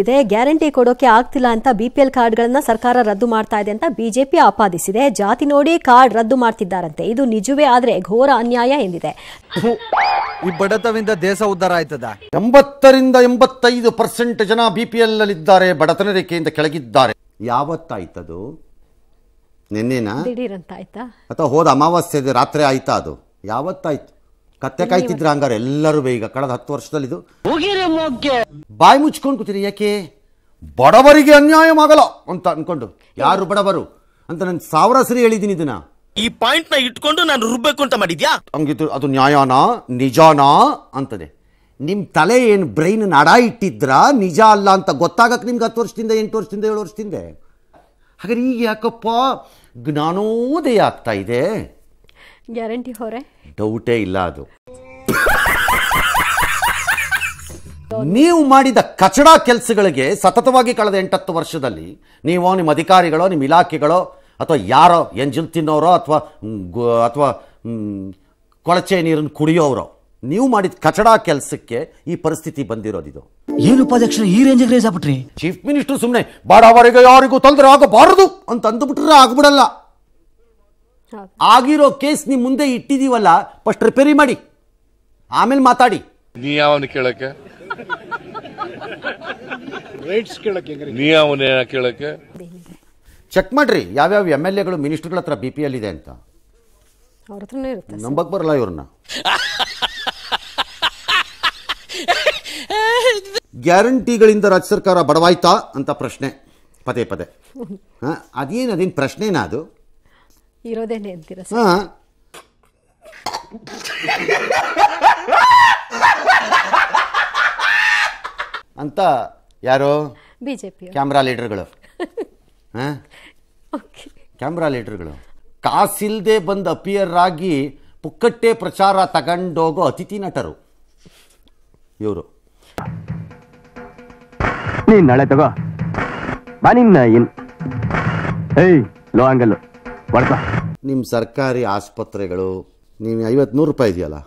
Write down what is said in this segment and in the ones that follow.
ಇದೆ ಗ್ಯಾರಂಟಿ ಕೊಡೋಕೆ ಆಗ್ತಿಲ್ಲ ಅಂತ ಬಿಪಿಎಲ್ ಕಾರ್ಡ್ಗಳನ್ನ ಸರ್ಕಾರ ರದ್ದು ಮಾಡ್ತಾ ಇದೆ ಅಂತ ಬಿಜೆಪಿ ಆಪಾದಿಸಿದೆ ಜಾತಿ ನೋಡಿ ಕಾರ್ಡ್ ರದ್ದು ಮಾಡ್ತಿದ್ದಾರಂತೆ ಇದು ನಿಜವೇ ಆದ್ರೆ ಘೋರ ಅನ್ಯಾಯ ಎಂದಿದೆ ಈ ಬಡತನದಿಂದ ದೇಶ ಉದ್ಧಾರ ಆಯ್ತದ ಎಂಬತ್ತರಿಂದ ಎಂಬತ್ತೈದು ಪರ್ಸೆಂಟ್ ಜನ ಬಿಪಿಎಲ್ ಅಲ್ಲಿ ಇದ್ದಾರೆ ಬಡತನ ರೇಖೆಯಿಂದ ಕೆಳಗಿದ್ದಾರೆ ಯಾವತ್ತಾಯ್ತದು ನಿನ್ನೆನಾ ಆಯ್ತಾ ಅಥವಾ ಹೋದ ಅಮಾವಾಸ್ಯದ ರಾತ್ರಿ ಆಯ್ತಾ ಅದು ಯಾವತ್ತಾಯ್ತು ಕತ್ತೆ ಕಾಯ್ತಿದ್ರ ಹಂಗಾರೆ ಎಲ್ಲರೂ ಬೇಗ ಕಳೆದ ಹತ್ತು ವರ್ಷದಲ್ಲಿ ಇದು ಬಾಯಿ ಮುಚ್ಕೊಂಡು ಕೂತೀರಿ ಯಾಕೆ ಬಡವರಿಗೆ ಅನ್ಯಾಯ ಆಗಲ್ಲ ಅಂತ ಅನ್ಕೊಂಡು ಯಾರು ಬಡವರು ಅಂತ ನಾನು ಸಾವಿರ ಸರಿ ಹೇಳಿದ್ದೀನಿ ಇದನ್ನ ಈ ಪಾಯಿಂಟ್ ನ ಇಟ್ಕೊಂಡು ನಾನು ರುಬ್ಬೇಕು ಅಂತ ಮಾಡಿದ್ಯಾ ಹಂಗಿದ್ರು ಅದು ನ್ಯಾಯಾನಾ ನಿಜಾನಾ ಅಂತದೆ ನಿಮ್ಮ ತಲೆ ಏನು ಬ್ರೈನ್ ನಡ ಇಟ್ಟಿದ್ರ ನಿಜ ಅಲ್ಲ ಅಂತ ಗೊತ್ತಾಗಕ್ಕೆ ನಿಮ್ಗೆ ಹತ್ತು ವರ್ಷದಿಂದ ಎಂಟು ವರ್ಷದಿಂದ ಏಳು ವರ್ಷದಿಂದ ಹಾಗಾದ್ರೆ ಈಗ ಯಾಕಪ್ಪ ಜ್ಞಾನೋದಯ ಆಗ್ತಾ ಇದೆ ಗ್ಯಾರಂಟಿ ಹೊರೆ ಡೌಟೇ ಇಲ್ಲ ಅದು ನೀವು ಮಾಡಿದ ಕಚಡ ಕೆಲಸಗಳಿಗೆ ಸತತವಾಗಿ ಕಳೆದ ಎಂಟತ್ತು ವರ್ಷದಲ್ಲಿ ನೀವು ನಿಮ್ಮ ಅಧಿಕಾರಿಗಳು ನಿಮ್ಮ ಇಲಾಖೆಗಳು ಅಥವಾ ಯಾರೋ ಎಂಜಿನ್ ತಿನ್ನೋರೋ ಅಥವಾ ಅಥವಾ ಕೊಳಚೆ ನೀರನ್ನು ಕುಡಿಯೋರೋ ನೀವು ಮಾಡಿದ ಕಚಡ ಕೆಲಸಕ್ಕೆ ಈ ಪರಿಸ್ಥಿತಿ ಬಂದಿರೋದಿದು ಏನು ಉಪಾಧ್ಯಕ್ಷ ಈ ರೇಂಜ್ ರೇಸ್ ಆಗ್ಬಿಟ್ರಿ ಚೀಫ್ ಮಿನಿಸ್ಟರ್ ಸುಮ್ಮನೆ ಬಡವರಿಗೆ ಯಾರಿಗೂ ತೊಂದರೆ ಆಗಬಾರದು ಅಂತ ಅಂದ್ಬಿಟ್ರೆ ಆಗ್ಬಿಡಲ್ಲ ಆಗಿರೋ ಕೇಸ್ ನಿಮ್ ಮುಂದೆ ಇಟ್ಟಿದೀವಲ್ಲ ಫಸ್ಟ್ ರಿಪೇರಿ ಮಾಡಿ ಆಮೇಲೆ ಮಾತಾಡಿ ನೀ ಕೇಳಕ್ಕೆ ನೀ ಕೇಳಕ್ಕೆ ಚೆಕ್ ಮಾಡ್ರಿ ಯಾವ್ಯಾವ ಎಮ್ ಎಲ್ ಎಗಳು ಮಿನಿಸ್ಟರ್ಗಳ ಹತ್ರ ಬಿ ಪಿ ಎಲ್ ಇದೆ ಅಂತ ನಂಬಕ್ ಬರಲ್ಲ ಇವ್ರನ್ನ ಗ್ಯಾರಂಟಿಗಳಿಂದ ರಾಜ್ಯ ಸರ್ಕಾರ ಬಡವಾಯ್ತಾ ಅಂತ ಪ್ರಶ್ನೆ ಪದೇ ಪದೇ ಹಾಂ ಅದೇನು ಅದೇನು ಪ್ರಶ್ನೆನಾ ಅದು ಇರೋದೇನೆ ಅಂತೀರ ಅಂತ ಯಾರು ಬಿಜೆಪಿ ಕ್ಯಾಮ್ರಾ ಲೀಡರ್ಗಳು ಕ್ಯಾಮ್ರಾ ಲೀಡರ್ಗಳು ಕಾಸಿಲ್ದೆ ಬಂದು ಅಪಿಯರ್ ಆಗಿ ಪುಕ್ಕಟ್ಟೆ ಪ್ರಚಾರ ತಗೊಂಡೋಗೋ ಅತಿಥಿ ನಟರು ಇವರು ನೀನ್ ನಾಳೆ ತಗೋ ಬಾ ನಿನ್ನ ಏನ್ ಏಯ್ ಲೋ ನಿಮ್ಮ ಸರ್ಕಾರಿ ಆಸ್ಪತ್ರೆಗಳು ನೀವು ಐವತ್ತು ನೂರು ರೂಪಾಯಿ ಇದೆಯಲ್ಲ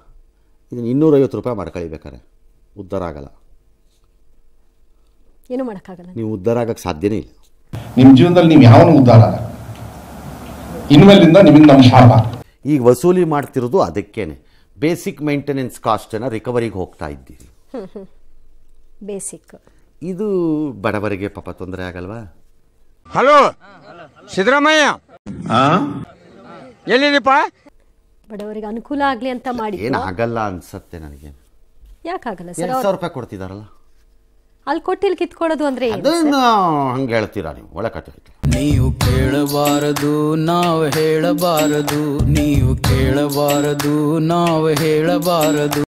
ಇದನ್ನು ಇನ್ನೂರೈವತ್ತು ರೂಪಾಯಿ ಮಾಡ್ಕೊಳ್ಬೇಕಾರೆ ಉದ್ಧಾರ ಆಗಲ್ಲ ಏನು ಮಾಡೋಕ್ಕಾಗಲ್ಲ ನೀವು ಉದ್ಧಾರ ಆಗಕ್ಕೆ ಸಾಧ್ಯನೇ ಇಲ್ಲ ನಿಮ್ಮ ಜೀವನದಲ್ಲಿ ನೀವು ಯಾವ ಉದ್ದಾರ ಇನ್ಮೇಲಿಂದ ನಿಮಗೆ ನಮ್ಮ ಶಾಪ ಈಗ ವಸೂಲಿ ಮಾಡ್ತಿರೋದು ಅದಕ್ಕೇನೆ ಬೇಸಿಕ್ ಮೇಂಟೆನೆನ್ಸ್ ಕಾಸ್ಟನ್ನು ರಿಕವರಿಗೆ ಹೋಗ್ತಾ ಇದ್ದೀರಿ ಬೇಸಿಕ್ ಇದು ಬಡವರಿಗೆ ಪಾಪ ತೊಂದರೆ ಆಗಲ್ವಾ ಹಲೋ ಸಿದ್ದರಾಮಯ್ಯ ಎಲ್ಲಿದೀಪ ಬಡವರಿಗೆ ಅನುಕೂಲ ಆಗ್ಲಿ ಅಂತ ಮಾಡಿ ಆಗಲ್ಲ ಅನ್ಸತ್ತೆ ನನಗೆ ಯಾಕಾಗಲ್ಲ ಸರ್ ಎರಡು ಸಾವಿರ ರೂಪಾಯಿ ಕೊಡ್ತಿದಾರಲ್ಲ ಅಲ್ಲಿ ಕೊಟ್ಟಿಲ್ ಕಿತ್ಕೊಳ್ಳೋದು ಅಂದ್ರೆ ಏನು? ಹೇಳ್ತೀರಾ ನೀವು ಒಳ ಕಟ್ಟ ನೀವು ಕೇಳಬಾರದು ನಾವು ಹೇಳಬಾರದು ನೀವು ಕೇಳಬಾರದು ನಾವು ಹೇಳಬಾರದು